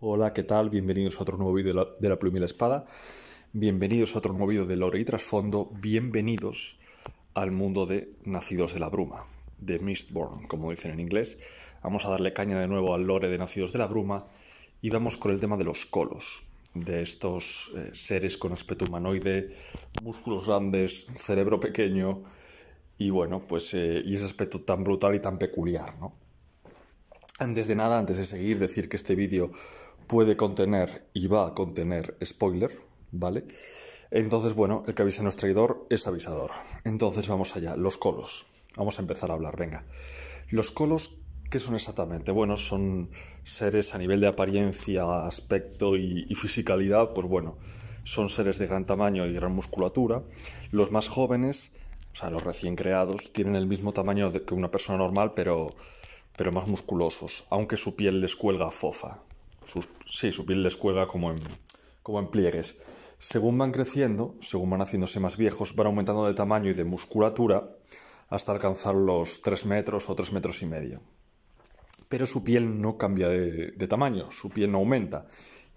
Hola, ¿qué tal? Bienvenidos a otro nuevo vídeo de la, pluma y la espada. Bienvenidos a otro nuevo vídeo de lore y trasfondo. Bienvenidos al mundo de Nacidos de la Bruma, de Mistborn, como dicen en inglés. Vamos a darle caña de nuevo al lore de Nacidos de la Bruma y vamos con el tema de los colos, de estos eh, seres con aspecto humanoide, músculos grandes, cerebro pequeño y bueno, pues eh, y ese aspecto tan brutal y tan peculiar, ¿no? Antes de nada, antes de seguir, decir que este vídeo puede contener y va a contener spoiler, ¿vale? Entonces, bueno, el que avisa no es traidor, es avisador. Entonces, vamos allá, los colos. Vamos a empezar a hablar, venga. Los colos, ¿qué son exactamente? Bueno, son seres a nivel de apariencia, aspecto y, y fisicalidad, pues bueno, son seres de gran tamaño y gran musculatura. Los más jóvenes, o sea, los recién creados, tienen el mismo tamaño que una persona normal, pero pero más musculosos, aunque su piel les cuelga fofa. sí, su piel les cuelga como en, como en pliegues. Según van creciendo, según van haciéndose más viejos, van aumentando de tamaño y de musculatura hasta alcanzar los 3 metros o 3 metros y medio. Pero su piel no cambia de, de tamaño, su piel no aumenta.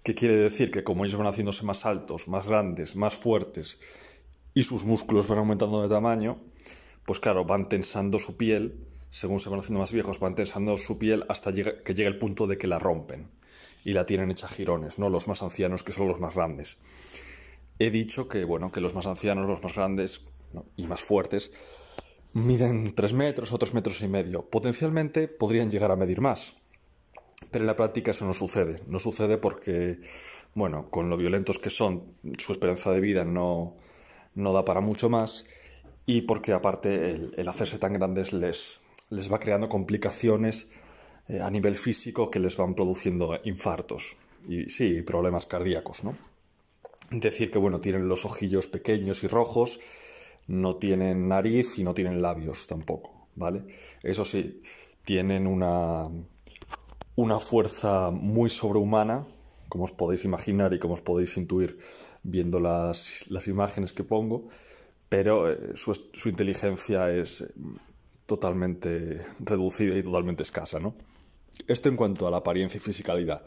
¿Qué quiere decir? Que como ellos van haciéndose más altos, más grandes, más fuertes y sus músculos van aumentando de tamaño, pues claro, van tensando su piel según se van haciendo más viejos, van tensando su piel hasta que llega el punto de que la rompen y la tienen hecha jirones, ¿no? Los más ancianos, que son los más grandes. He dicho que, bueno, que los más ancianos, los más grandes y más fuertes, miden 3 metros o 3 metros y medio. Potencialmente podrían llegar a medir más, pero en la práctica eso no sucede. No sucede porque, bueno, con lo violentos que son, su esperanza de vida no, no da para mucho más y porque aparte el hacerse tan grandes les, les va creando complicaciones eh, a nivel físico que les van produciendo infartos y sí, problemas cardíacos, ¿no? Decir que, bueno, tienen los ojillos pequeños y rojos, no tienen nariz y no tienen labios tampoco, ¿vale? Eso sí, tienen una, una fuerza muy sobrehumana, como os podéis imaginar y como os podéis intuir viendo las, imágenes que pongo, pero eh, su, su, inteligencia es totalmente reducida y totalmente escasa, ¿no? Esto en cuanto a la apariencia y fisicalidad.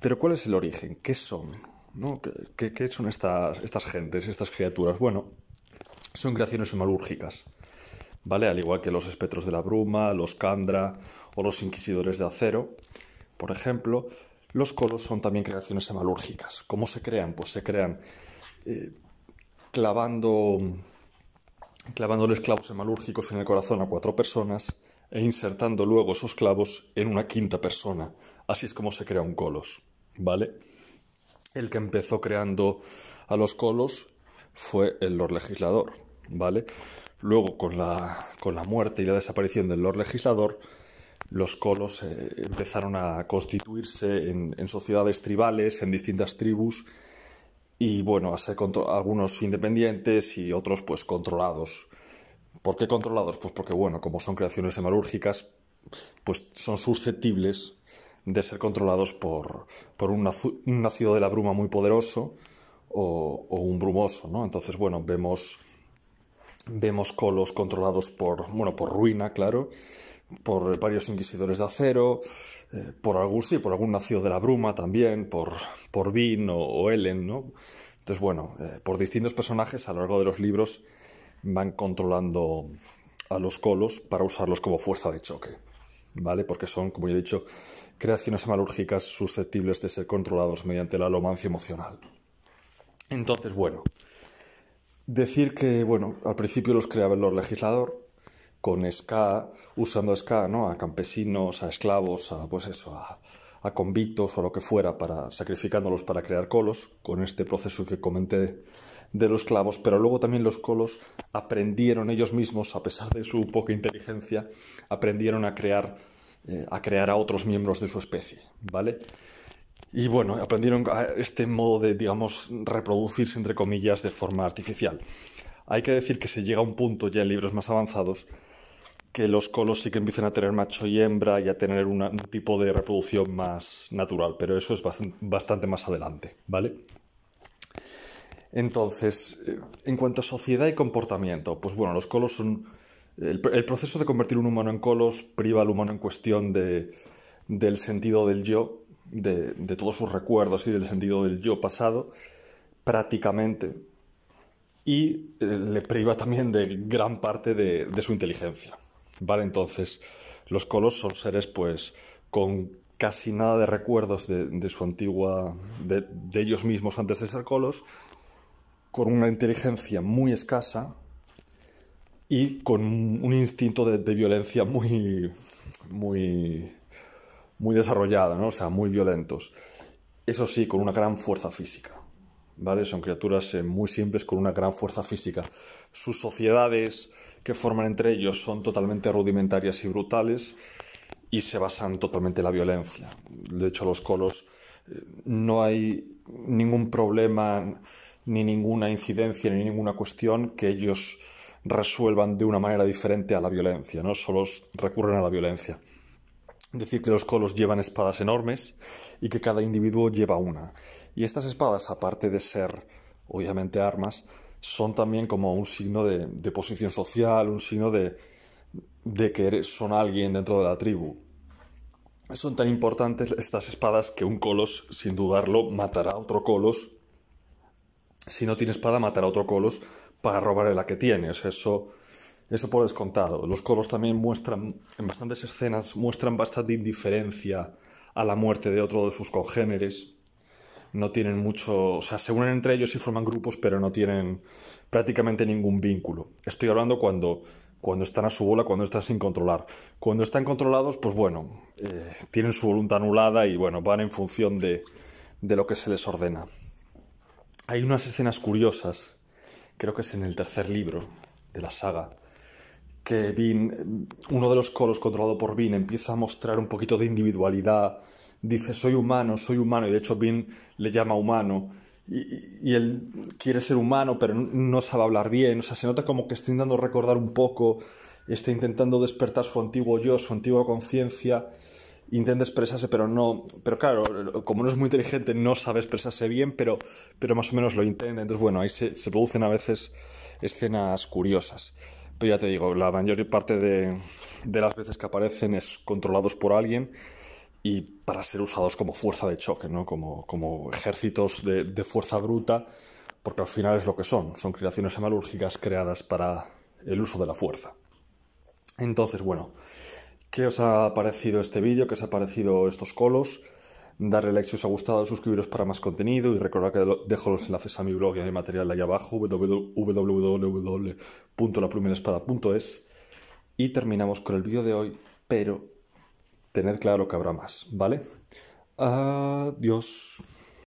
Pero ¿cuál es el origen? ¿Qué son? ¿No? ¿Qué, son estas, estas gentes, estas criaturas? Bueno, son creaciones hemalúrgicas. ¿vale? Al igual que los espectros de la bruma, los candra... o los inquisidores de acero, por ejemplo, los colos son también creaciones hemalúrgicas. ¿Cómo se crean? Pues se crean eh, clavando clavándoles clavos hemalúrgicos en el corazón a cuatro personas e insertando luego esos clavos en una quinta persona. Así es como se crea un colos, ¿vale? El que empezó creando a los colos fue el Lord Legislador, ¿vale? Luego, con la, muerte y la desaparición del Lord Legislador, los colos eh, empezaron a constituirse en sociedades tribales, en distintas tribus, y bueno, a ser algunos independientes y otros pues controlados. ¿Por qué controlados? Pues porque bueno, como son creaciones hemalúrgicas, pues son susceptibles de ser controlados por, por un, nacido de la bruma muy poderoso o, un brumoso, ¿no? Entonces, bueno, vemos, vemos colos controlados por, bueno, por ruina, claro, por varios inquisidores de acero, eh, por algún sí, por algún nacido de la bruma también, por, por o, Ellen, ¿no? Entonces, bueno, eh, por distintos personajes a lo largo de los libros van controlando a los colos para usarlos como fuerza de choque, ¿vale? Porque son, como ya he dicho, creaciones hemalúrgicas susceptibles de ser controlados mediante la alomancia emocional. Entonces, bueno, decir que, bueno, al principio los creaba el Lord Legislador, con ska, usando ska, ¿no? A campesinos, a esclavos, a pues eso, a, convictos o a lo que fuera, para, sacrificándolos para crear colos, con este proceso que comenté de los clavos, pero luego también los colos aprendieron ellos mismos, a pesar de su poca inteligencia, aprendieron a crear, eh, a, crear a otros miembros de su especie, ¿vale? Y bueno, aprendieron este modo de, digamos, reproducirse, entre comillas, de forma artificial. Hay que decir que se llega a un punto ya en libros más avanzados que los colos sí que empiezan a tener macho y hembra y a tener un tipo de reproducción más natural, pero eso es bastante más adelante, ¿vale? Entonces, eh, en cuanto a sociedad y comportamiento, pues bueno, los colos son... El, proceso de convertir un humano en colos priva al humano en cuestión de, del sentido del yo, de, todos sus recuerdos y del sentido del yo pasado, prácticamente, y eh, le priva también de gran parte de su inteligencia. Vale, entonces, los colos son seres, pues, con casi nada de recuerdos de, su antigua. De, ellos mismos antes de ser colos, con una inteligencia muy escasa y con un instinto de, de violencia muy. muy. muy desarrollado, ¿no? O sea, muy violentos. Eso sí, con una gran fuerza física. ¿vale? Son criaturas eh, muy simples con una gran fuerza física. Sus sociedades que forman entre ellos son totalmente rudimentarias y brutales y se basan totalmente en la violencia. De hecho, los colos eh, no hay ningún problema ni ninguna incidencia ni ninguna cuestión que ellos resuelvan de una manera diferente a la violencia, ¿no? Solo recurren a la violencia decir que los colos llevan espadas enormes y que cada individuo lleva una. Y estas espadas, aparte de ser obviamente armas, son también como un signo de, posición social, un signo de, de que son alguien dentro de la tribu. Son tan importantes estas espadas que un colos, sin dudarlo, matará a otro colos. Si no tiene espada, matará a otro colos para robarle la que tiene. eso eso por descontado. Los coros también muestran, en bastantes escenas, muestran bastante indiferencia a la muerte de otro de sus congéneres. No tienen mucho. O sea, se unen entre ellos y forman grupos, pero no tienen prácticamente ningún vínculo. Estoy hablando cuando, cuando están a su bola, cuando están sin controlar. Cuando están controlados, pues bueno, eh, tienen su voluntad anulada y bueno, van en función de lo que se les ordena. Hay unas escenas curiosas, creo que es en el tercer libro de la saga, que uno de los coros controlado por Vin, empieza a mostrar un poquito de individualidad, dice soy humano, soy humano, y de hecho Vin le llama humano, y, él quiere ser humano, pero no sabe hablar bien, o sea, se nota como que está intentando recordar un poco, está intentando despertar su antiguo yo, su antigua conciencia, intenta expresarse, pero no, pero claro, como no es muy inteligente, no sabe expresarse bien, pero, pero más o menos lo intenta, entonces bueno, ahí se producen a veces escenas curiosas. Pero ya te digo, la mayor parte de, las veces que aparecen es controlados por alguien y para ser usados como fuerza de choque, ¿no? como, ejércitos de, fuerza bruta, porque al final es lo que son, son creaciones hemalúrgicas creadas para el uso de la fuerza. Entonces, bueno, ¿qué os ha parecido este vídeo? ¿Qué os ha parecido estos colos? darle like si os ha gustado, suscribiros para más contenido y recordar que dejo los enlaces a mi blog y a mi material ahí abajo, www.laplumenespada.es. Y terminamos con el vídeo de hoy, pero tened claro que habrá más, ¿vale? Adiós.